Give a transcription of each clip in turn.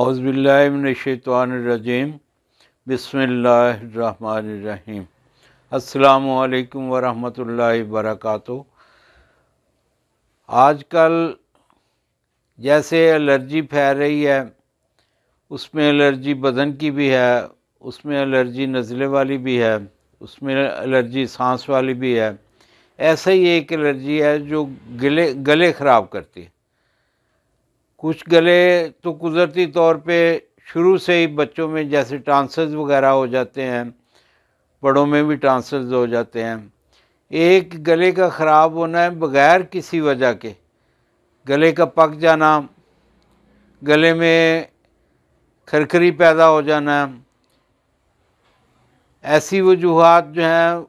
अउज़बिल्लिनशैतवानरजीम बसमीम अल्लाम वरहमतुल्लाहि आज आजकल जैसे एलर्जी फैल रही है उसमें एलर्जी बदन की भी है उसमें एलर्जी नज़ले वाली भी है उसमें एलर्जी सांस वाली भी है ऐसा ही एक एलर्जी है जो गले गले ख़राब करती है कुछ गले तो कुदरती तौर पे शुरू से ही बच्चों में जैसे ट्रांसल्स वगैरह हो जाते हैं बड़ों में भी ट्रांसल्स हो जाते हैं एक गले का ख़राब होना है बग़ैर किसी वजह के गले का पक जाना गले में खरखरी पैदा हो जाना ऐसी वजूहत जो हैं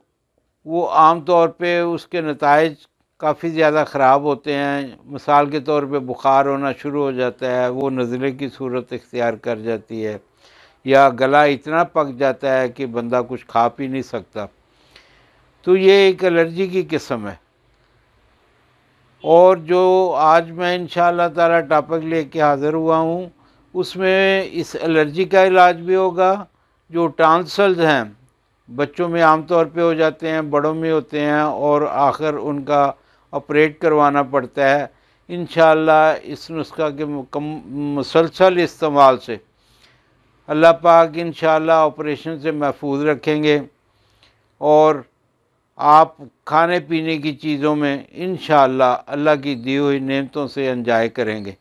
वो आम तौर पे उसके नतज काफ़ी ज़्यादा ख़राब होते हैं मिसाल के तौर पे बुखार होना शुरू हो जाता है वो नज़ले की सूरत इख्तियार कर जाती है या गला इतना पक जाता है कि बंदा कुछ खा पी नहीं सकता तो ये एक एलर्जी की किस्म है और जो आज मैं इन ताला टॉपिक लेके हाज़िर हुआ हूँ उसमें इस एलर्जी का इलाज भी होगा जो टांसल्स हैं बच्चों में आमतौर पे हो जाते हैं बड़ों में होते हैं और आखिर उनका ऑपरेट करवाना पड़ता है इन इस नुस्खा के मुसलसल इस्तेमाल से अल्लाह पाक इन ऑपरेशन से महफूज रखेंगे और आप खाने पीने की चीज़ों में इन अल्लाह की दी हुई नियमतों से इंजॉय करेंगे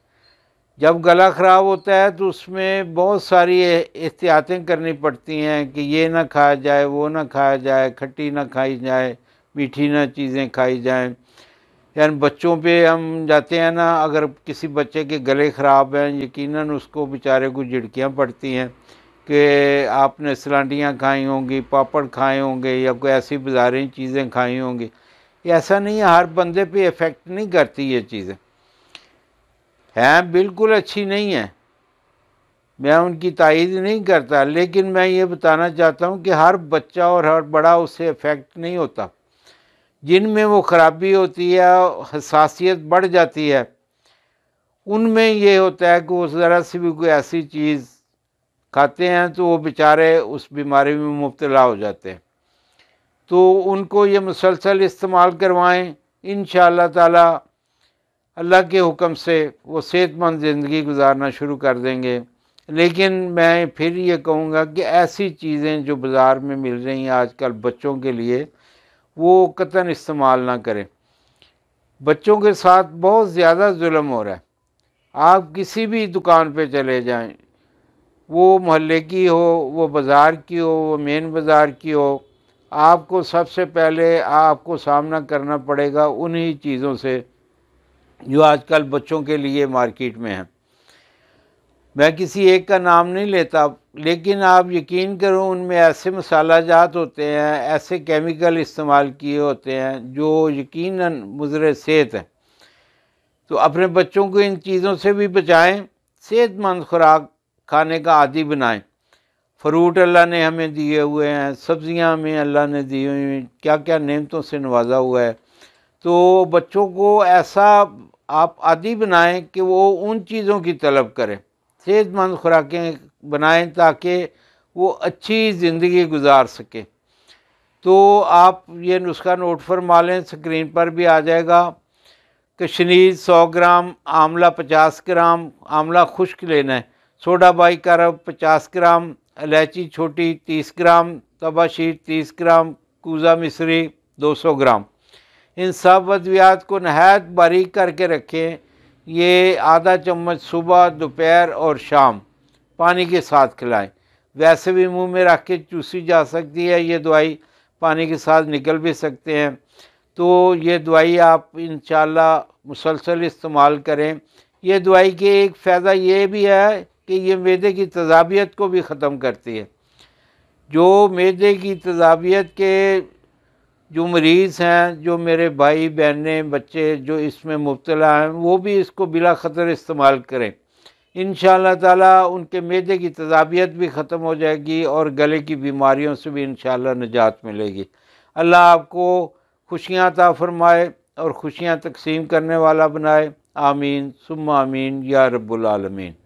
जब गला ख़राब होता है तो उसमें बहुत सारी एहतियातें करनी पड़ती हैं कि ये ना खाया जाए वो ना खाया जाए खट्टी ना खाई जाए मीठी ना चीज़ें खाई जाएँ यानी बच्चों पे हम जाते हैं ना अगर किसी बच्चे के गले ख़राब हैं यकीनन उसको बेचारे को झिड़कियाँ पड़ती हैं कि आपने सलांटियाँ खाई होंगी पापड़ खाए होंगे या कोई ऐसी बाजारी चीज़ें खाई होंगी ऐसा नहीं है हर बंदे पे इफ़ेक्ट नहीं करती ये चीज़ें हैं बिल्कुल अच्छी नहीं है मैं उनकी तइद नहीं करता लेकिन मैं ये बताना चाहता हूँ कि हर बच्चा और हर बड़ा उससे इफ़ेक्ट नहीं होता जिनमें वो ख़राबी होती है हसासीत बढ़ जाती है उनमें ये होता है कि वो ज़रा सी भी कोई ऐसी चीज़ खाते हैं तो वो बेचारे उस बीमारी में मुबतला हो जाते हैं तो उनको ये मुसलसल इस्तेमाल करवाएँ इन ताला अल्लाह के हुक्म से वो सेहतमंद ज़िंदगी गुजारना शुरू कर देंगे लेकिन मैं फिर ये कहूँगा कि ऐसी चीज़ें जो बाज़ार में मिल रही हैं आजकल बच्चों के लिए वो कतन इस्तेमाल ना करें बच्चों के साथ बहुत ज़्यादा जुल्म हो रहा है आप किसी भी दुकान पे चले जाएं वो मोहल्ले की हो वो बाज़ार की हो वो मेन बाज़ार की हो आपको सबसे पहले आपको सामना करना पड़ेगा उन्हीं चीज़ों से जो आजकल बच्चों के लिए मार्केट में हैं मैं किसी एक का नाम नहीं लेता लेकिन आप यकीन करो उनमें ऐसे मसाला जात होते हैं ऐसे केमिकल इस्तेमाल किए होते हैं जो यकीन मुजर सेहत हैं तो अपने बच्चों को इन चीज़ों से भी बचाएं सेहतमंद खुराक खाने का आदि बनाएं फ्रूट अल्लाह ने हमें दिए हुए हैं सब्ज़ियाँ हमें अल्लाह ने दी हुई हैं क्या क्या नियमतों से नवाजा हुआ है तो बच्चों को ऐसा आप आदि बनाएं कि वो उन चीज़ों की तलब करें सेहतमंद खुराकें बनाएं ताकि वो अच्छी ज़िंदगी गुजार सकें तो आप ये नुस्खा नोट फरमा लें स्क्रीन पर भी आ जाएगा कश्मीर सौ ग्राम आंवला पचास ग्राम आंवला खुश्क लेना है सोडा बाई कारब पचास ग्राम इलायची छोटी तीस ग्राम तवा शीट तीस ग्राम कूज़ा मिश्री दो सौ ग्राम इन सब अद्वियात को नहायत बारीक करके रखें ये आधा चम्मच सुबह दोपहर और शाम पानी के साथ खिलाएं वैसे भी मुंह में रख के चूसी जा सकती है ये दवाई पानी के साथ निकल भी सकते हैं तो ये दवाई आप इन मुसलसल इस्तेमाल करें ये दवाई के एक फ़ायदा ये भी है कि ये मैदे की तजाबियत को भी ख़त्म करती है जो मैदे की तजाबियत के जो मरीज़ हैं जो मेरे भाई बहनें बच्चे जो इसमें मुबतला हैं वो भी इसको बिला ख़तर इस्तेमाल करें इन ताला उनके मैदे की तदाबियत भी ख़त्म हो जाएगी और गले की बीमारियों से भी इन निजात मिलेगी अल्लाह आपको खुशियाँ ता फरमाए और खुशियाँ तकसीम करने वाला बनाए आमीन सुम आमीन या रबालमीन